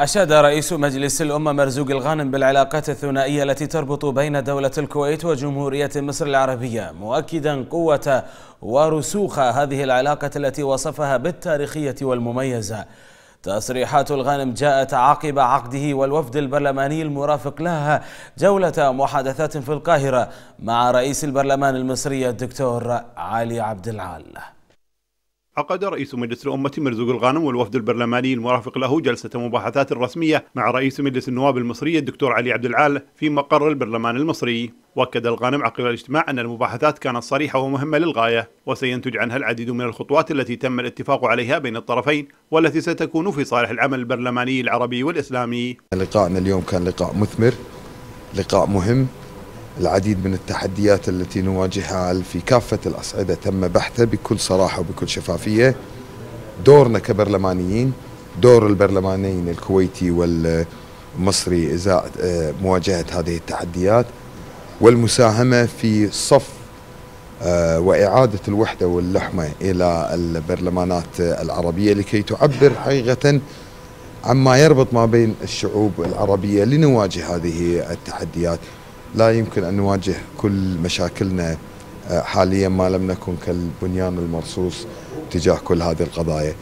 أشاد رئيس مجلس الأمة مرزوق الغانم بالعلاقات الثنائية التي تربط بين دولة الكويت وجمهورية مصر العربية مؤكدا قوة ورسوخ هذه العلاقة التي وصفها بالتاريخية والمميزة تصريحات الغانم جاءت عقب عقده والوفد البرلماني المرافق لها جولة محادثات في القاهرة مع رئيس البرلمان المصري الدكتور علي عبد العال عقد رئيس مجلس الأمة مرزوق الغانم والوفد البرلماني المرافق له جلسة مباحثات رسمية مع رئيس مجلس النواب المصري الدكتور علي عبد العال في مقر البرلمان المصري وأكد الغانم عقب الاجتماع أن المباحثات كانت صريحة ومهمة للغاية وسينتج عنها العديد من الخطوات التي تم الاتفاق عليها بين الطرفين والتي ستكون في صالح العمل البرلماني العربي والإسلامي لقاءنا اليوم كان لقاء مثمر لقاء مهم العديد من التحديات التي نواجهها في كافة الأصعدة تم بحثها بكل صراحة وبكل شفافية دورنا كبرلمانيين دور البرلمانيين الكويتي والمصري إزاء آه، مواجهة هذه التحديات والمساهمة في صف آه، وإعادة الوحدة واللحمة إلى البرلمانات العربية لكي تعبر حقيقة عما يربط ما بين الشعوب العربية لنواجه هذه التحديات لا يمكن أن نواجه كل مشاكلنا آه، حاليا ما لم نكن كالبنيان المرصوص تجاه كل هذه القضايا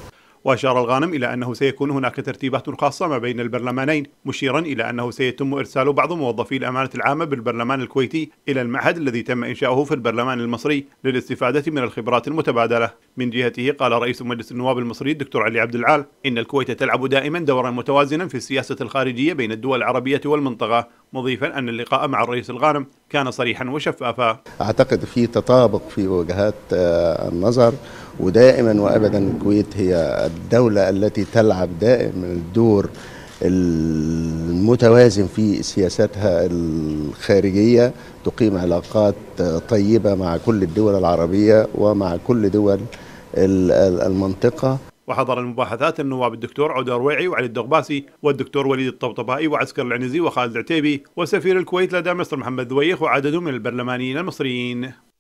وأشار الغانم إلى أنه سيكون هناك ترتيبات خاصة ما بين البرلمانين مشيرا إلى أنه سيتم إرسال بعض موظفي الأمانة العامة بالبرلمان الكويتي إلى المعهد الذي تم إنشاؤه في البرلمان المصري للاستفادة من الخبرات المتبادلة من جهته قال رئيس مجلس النواب المصري الدكتور علي عبد العال إن الكويت تلعب دائما دورا متوازنا في السياسة الخارجية بين الدول العربية والمنطقة مضيفا أن اللقاء مع الرئيس الغانم كان صريحا وشفافا أعتقد في تطابق في وجهات آه، النظر ودائما وأبدا الكويت هي الدولة التي تلعب دائما الدور المتوازن في سياساتها الخارجية تقيم علاقات آه، طيبة مع كل الدول العربية ومع كل دول المنطقة وحضر المباحثات النواب الدكتور عودة رويعي وعلي الدغباسي والدكتور وليد الطبطبائي وعسكر العنزي وخالد العتيبي وسفير الكويت لدى مصر محمد ذويخ وعدد من البرلمانيين المصريين